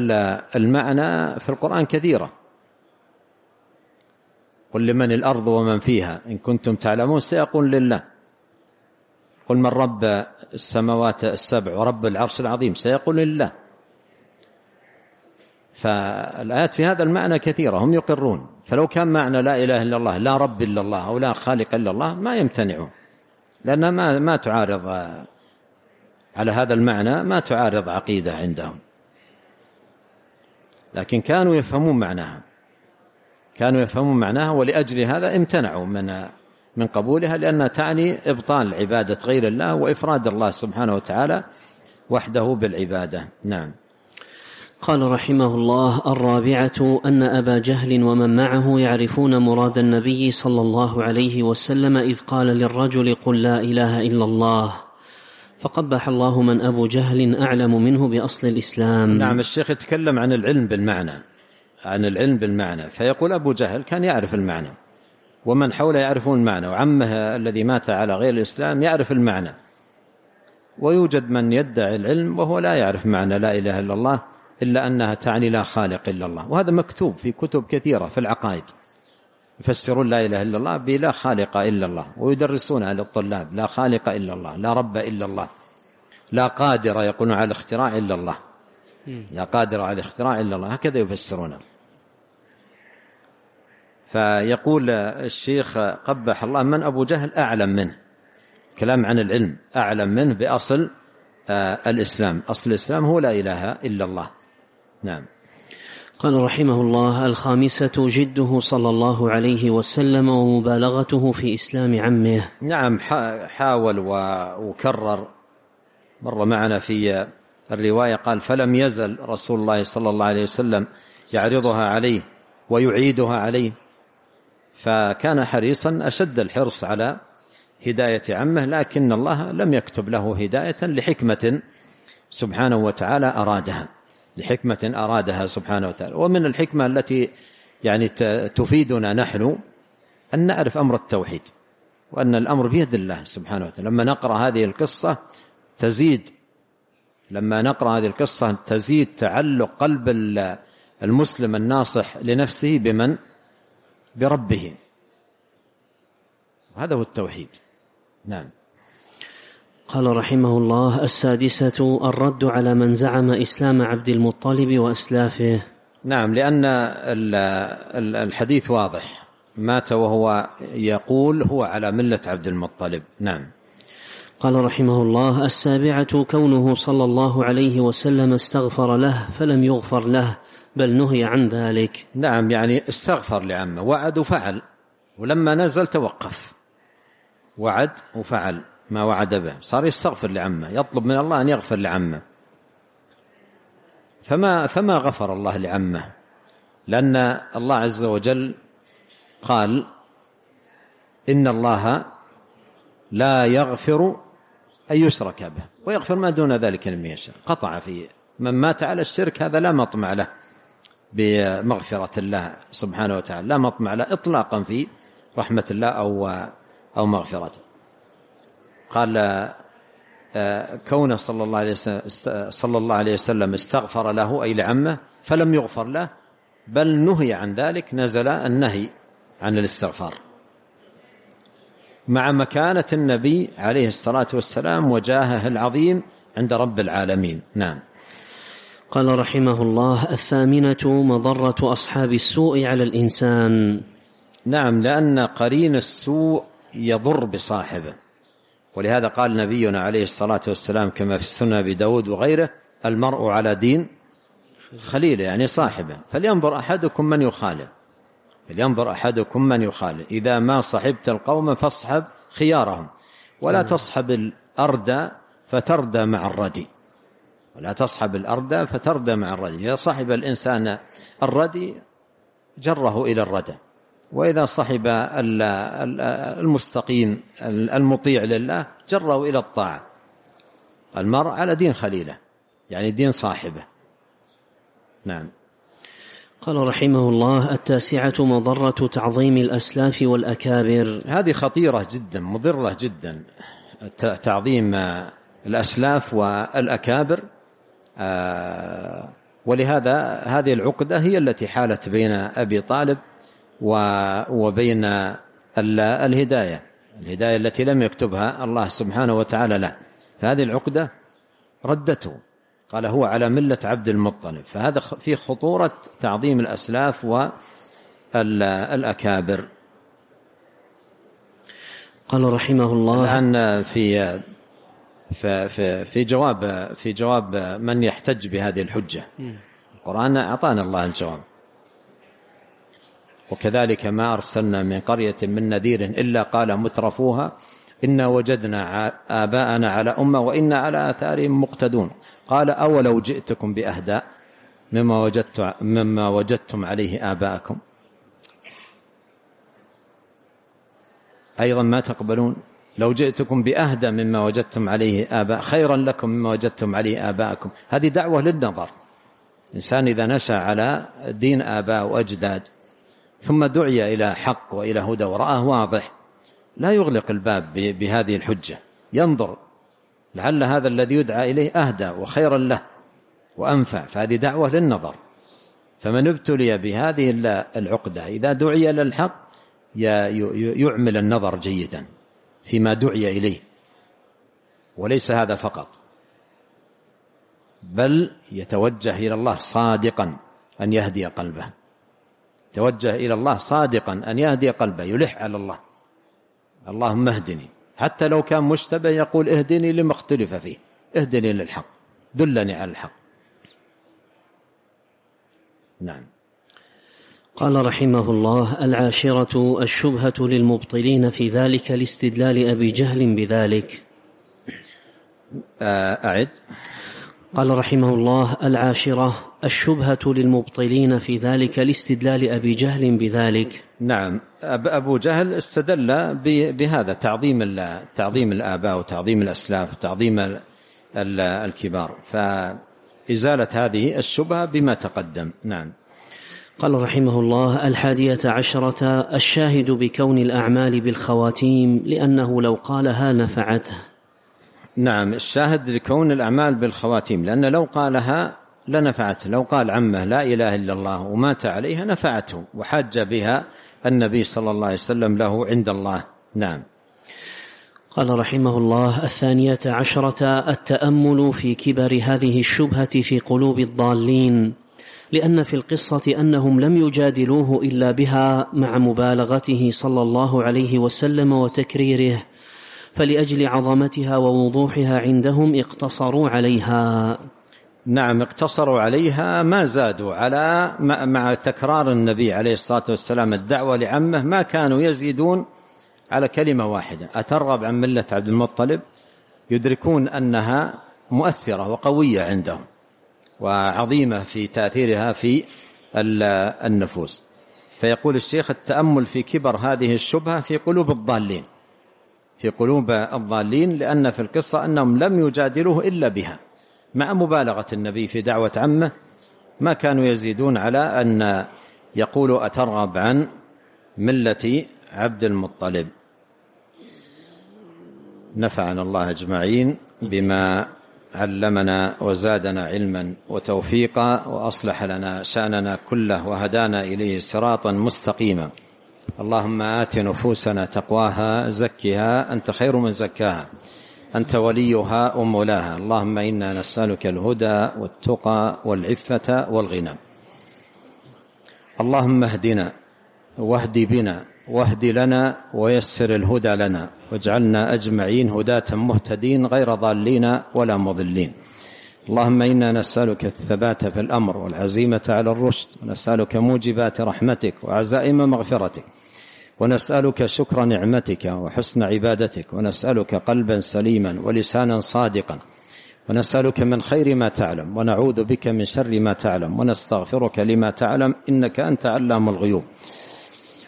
المعنى في القرآن كثيرة قل لمن الأرض ومن فيها إن كنتم تعلمون سيقول لله قل من رب السماوات السبع ورب العرش العظيم سيقول لله فالآيات في هذا المعنى كثيرة هم يقرون فلو كان معنى لا إله إلا الله لا رب إلا الله أو لا خالق إلا الله ما يمتنعون لأنها ما, ما تعارض على هذا المعنى ما تعارض عقيدة عندهم لكن كانوا يفهمون معناها كانوا يفهمون معناها ولأجل هذا امتنعوا من من قبولها لأنها تعني إبطال عبادة غير الله وإفراد الله سبحانه وتعالى وحده بالعبادة نعم قال رحمه الله الرابعه ان ابا جهل ومن معه يعرفون مراد النبي صلى الله عليه وسلم اذ قال للرجل قل لا اله الا الله فقبح الله من ابو جهل اعلم منه باصل الاسلام نعم الشيخ يتكلم عن العلم بالمعنى عن العلم بالمعنى فيقول ابو جهل كان يعرف المعنى ومن حوله يعرفون المعنى وعمه الذي مات على غير الاسلام يعرف المعنى ويوجد من يدعي العلم وهو لا يعرف معنى لا اله الا الله إلا أنها تعني لا خالق إلا الله وهذا مكتوب في كتب كثيرة في العقائد يفسرون لا إله إلا الله بلا خالق إلا الله ويدرسونها للطلاب لا خالق إلا الله لا رب إلا الله لا قادر يقولون على الاختراع إلا الله لا قادر على الاختراع إلا الله هكذا يفسرونها فيقول الشيخ قبح الله من أبو جهل أعلم منه كلام عن العلم أعلم منه بأصل آه، الإسلام أصل الإسلام هو لا إله إلا الله نعم قال رحمه الله الخامسة جده صلى الله عليه وسلم ومبالغته في إسلام عمه نعم حاول وكرر مر معنا في الرواية قال فلم يزل رسول الله صلى الله عليه وسلم يعرضها عليه ويعيدها عليه فكان حريصا أشد الحرص على هداية عمه لكن الله لم يكتب له هداية لحكمة سبحانه وتعالى أرادها لحكمة أرادها سبحانه وتعالى ومن الحكمة التي يعني تفيدنا نحن أن نعرف أمر التوحيد وأن الأمر بيد الله سبحانه وتعالى لما نقرأ هذه القصة تزيد لما نقرأ هذه القصة تزيد تعلق قلب المسلم الناصح لنفسه بمن بربه هذا هو التوحيد نعم قال رحمه الله السادسة الرد على من زعم إسلام عبد المطلب وأسلافه نعم لأن الحديث واضح مات وهو يقول هو على ملة عبد المطلب نعم قال رحمه الله السابعة كونه صلى الله عليه وسلم استغفر له فلم يغفر له بل نهي عن ذلك نعم يعني استغفر لعمه وعد وفعل ولما نزل توقف وعد وفعل ما وعد به صار يستغفر لعمه يطلب من الله أن يغفر لعمه فما, فما غفر الله لعمه لأن الله عز وجل قال إن الله لا يغفر أن يشرك به ويغفر ما دون ذلك لمن يشاء قطع في من مات على الشرك هذا لا مطمع له بمغفرة الله سبحانه وتعالى لا مطمع له إطلاقا في رحمة الله أو أو مغفرته قال آه، كونه صلى الله عليه وسلم صلى الله عليه وسلم استغفر له أي لعمه فلم يغفر له بل نهي عن ذلك نزل النهي عن الاستغفار مع مكانة النبي عليه الصلاة والسلام وجاهه العظيم عند رب العالمين نعم قال رحمه الله الثامنة مضرة أصحاب السوء على الإنسان نعم لأن قرين السوء يضر بصاحبه ولهذا قال نبينا عليه الصلاة والسلام كما في السنة بداود وغيره المرء على دين خليله يعني صاحبه فلينظر أحدكم من يخالل فلينظر أحدكم من يخالل إذا ما صحبت القوم فاصحب خيارهم ولا تصحب الأردى فتردى مع الردي ولا تصحب الأردى فتردى مع الردي إذا صحب الإنسان الردي جره إلى الردى وإذا صحب المستقيم المطيع لله جره إلى الطاعة المرء على دين خليله يعني دين صاحبه نعم قال رحمه الله التاسعة مضرة تعظيم الأسلاف والأكابر هذه خطيرة جدا مضرة جدا تعظيم الأسلاف والأكابر آه، ولهذا هذه العقدة هي التي حالت بين أبي طالب وبين الهداية الهداية التي لم يكتبها الله سبحانه وتعالى له فهذه العقدة ردته قال هو على ملة عبد المطلب فهذا في خطورة تعظيم الأسلاف والأكابر قال رحمه الله الآن في في في جواب في جواب من يحتج بهذه الحجة القرآن أعطانا الله الجواب وكذلك ما أرسلنا من قرية من نذير إلا قال مترفوها إنا وجدنا آباءنا على أمة وإنا على آثارهم مقتدون قال أولو جئتكم بأهداء مما, وجدت مما وجدتم عليه آباءكم أيضا ما تقبلون لو جئتكم بأهدى مما وجدتم عليه آباء خيرا لكم مما وجدتم عليه آباءكم هذه دعوة للنظر إنسان إذا نشأ على دين آباء وأجداد ثم دعي إلى حق وإلى هدى ورآه واضح لا يغلق الباب بهذه الحجة ينظر لعل هذا الذي يدعى إليه أهدى وخيرا له وأنفع فهذه دعوة للنظر فمن ابتلي بهذه العقدة إذا دعي إلى الحق يعمل النظر جيدا فيما دعي إليه وليس هذا فقط بل يتوجه إلى الله صادقا أن يهدي قلبه توجه إلى الله صادقا أن يهدي قلبه يلح على الله اللهم اهدني حتى لو كان مشتبه يقول اهدني لما اختلف فيه اهدني للحق دلني على الحق نعم قال رحمه الله العاشرة الشبهة للمبطلين في ذلك لاستدلال أبي جهل بذلك آه، أعد قال رحمه الله العاشرة الشبهة للمبطلين في ذلك لاستدلال أبي جهل بذلك نعم أبو جهل استدل بهذا تعظيم تعظيم الآباء وتعظيم الأسلاف وتعظيم الكبار فإزالة هذه الشبهة بما تقدم نعم قال رحمه الله الحادية عشرة الشاهد بكون الأعمال بالخواتيم لأنه لو قالها نفعته نعم الشاهد لكون الأعمال بالخواتيم لأن لو قالها لنفعته لو قال عمه لا إله إلا الله ومات عليها نفعته وحج بها النبي صلى الله عليه وسلم له عند الله نعم قال رحمه الله الثانية عشرة التأمل في كبر هذه الشبهة في قلوب الضالين لأن في القصة أنهم لم يجادلوه إلا بها مع مبالغته صلى الله عليه وسلم وتكريره فلاجل عظمتها ووضوحها عندهم اقتصروا عليها نعم اقتصروا عليها ما زادوا على مع تكرار النبي عليه الصلاه والسلام الدعوه لعمه ما كانوا يزيدون على كلمه واحده اترغب عن مله عبد المطلب يدركون انها مؤثره وقويه عندهم وعظيمه في تاثيرها في النفوس فيقول الشيخ التامل في كبر هذه الشبهه في قلوب الضالين في قلوب الضالين لأن في القصة أنهم لم يجادلوه إلا بها مع مبالغة النبي في دعوة عمه ما كانوا يزيدون على أن يقولوا أترغب عن ملة عبد المطلب نفعنا الله أجمعين بما علمنا وزادنا علما وتوفيقا وأصلح لنا شأننا كله وهدانا إليه صراطا مستقيما اللهم آت نفوسنا تقواها زكها أنت خير من زكاها أنت وليها ومولاها اللهم إنا نسألك الهدى والتقى والعفة والغنى اللهم اهدنا واهد بنا واهد لنا ويسر الهدى لنا واجعلنا أجمعين هداة مهتدين غير ضالين ولا مضلين اللهم إنا نسألك الثبات في الأمر والعزيمة على الرشد ونسألك موجبات رحمتك وعزائم مغفرتك ونسألك شكر نعمتك وحسن عبادتك ونسألك قلبا سليما ولسانا صادقا ونسألك من خير ما تعلم ونعوذ بك من شر ما تعلم ونستغفرك لما تعلم إنك أنت علام الغيوب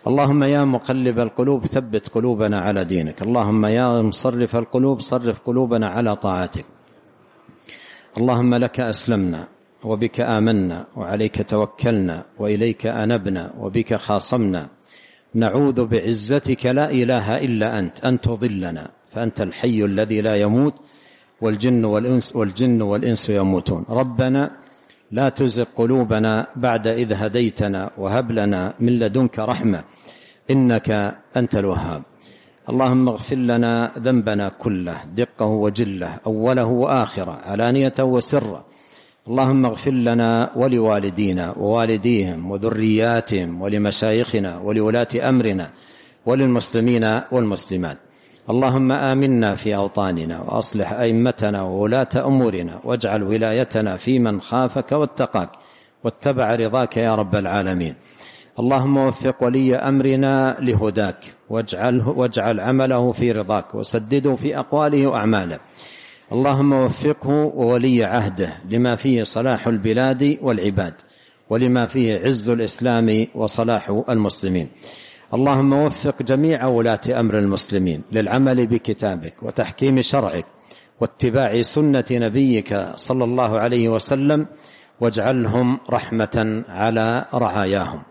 اللهم يا مقلب القلوب ثبت قلوبنا على دينك اللهم يا مصرف القلوب صرف قلوبنا على طاعتك اللهم لك أسلمنا وبك آمنا وعليك توكلنا وإليك أنبنا وبك خاصمنا نعوذ بعزتك لا إله إلا أنت أن تضلنا فأنت الحي الذي لا يموت والجن والإنس والجن والإنس يموتون ربنا لا تزغ قلوبنا بعد إذ هديتنا وهب لنا من لدنك رحمة إنك أنت الوهاب اللهم اغفر لنا ذنبنا كله دقه وجله أوله وآخره علانية وسره اللهم اغفر لنا ولوالدينا ووالديهم وذرياتهم ولمشايخنا ولولاة أمرنا وللمسلمين والمسلمات اللهم آمنا في أوطاننا وأصلح أئمتنا وولاة أمورنا واجعل ولايتنا في من خافك واتقاك واتبع رضاك يا رب العالمين اللهم وفق ولي امرنا لهداك واجعله واجعل عمله في رضاك وسدده في اقواله واعماله اللهم وفقه وولي عهده لما فيه صلاح البلاد والعباد ولما فيه عز الاسلام وصلاح المسلمين اللهم وفق جميع ولاه امر المسلمين للعمل بكتابك وتحكيم شرعك واتباع سنه نبيك صلى الله عليه وسلم واجعلهم رحمه على رعاياهم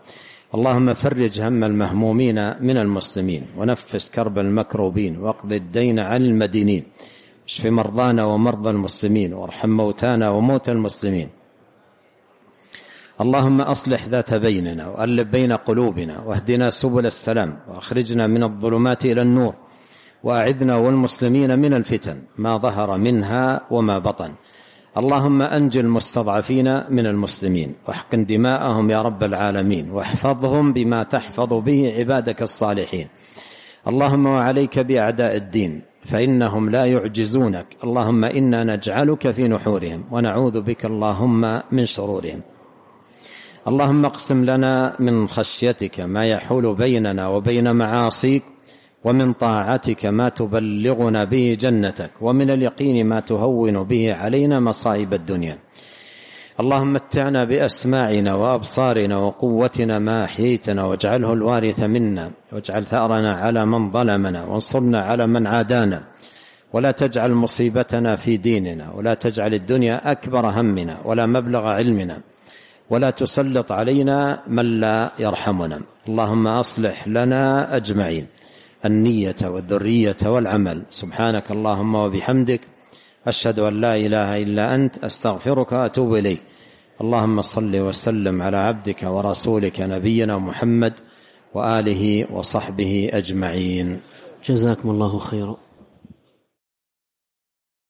اللهم فرج هم المهمومين من المسلمين ونفس كرب المكروبين واقض الدين عن المدينين اشف مرضانا ومرضى المسلمين وارحم موتانا وموتى المسلمين اللهم أصلح ذات بيننا وألب بين قلوبنا واهدنا سبل السلام وأخرجنا من الظلمات إلى النور وأعذنا والمسلمين من الفتن ما ظهر منها وما بطن اللهم أنج المستضعفين من المسلمين واحقن دماءهم يا رب العالمين واحفظهم بما تحفظ به عبادك الصالحين اللهم وعليك بأعداء الدين فإنهم لا يعجزونك اللهم إنا نجعلك في نحورهم ونعوذ بك اللهم من شرورهم اللهم اقسم لنا من خشيتك ما يحول بيننا وبين معاصيك ومن طاعتك ما تبلغنا به جنتك ومن اليقين ما تهون به علينا مصائب الدنيا اللهم متعنا بأسماعنا وأبصارنا وقوتنا ما حيتنا واجعله الوارث منا واجعل ثأرنا على من ظلمنا وانصرنا على من عادانا ولا تجعل مصيبتنا في ديننا ولا تجعل الدنيا أكبر همنا ولا مبلغ علمنا ولا تسلط علينا من لا يرحمنا اللهم أصلح لنا أجمعين النية والذرية والعمل سبحانك اللهم وبحمدك أشهد أن لا إله إلا أنت أستغفرك وأتوب إليك اللهم صل وسلم على عبدك ورسولك نبينا محمد وآله وصحبه أجمعين جزاكم الله خيرا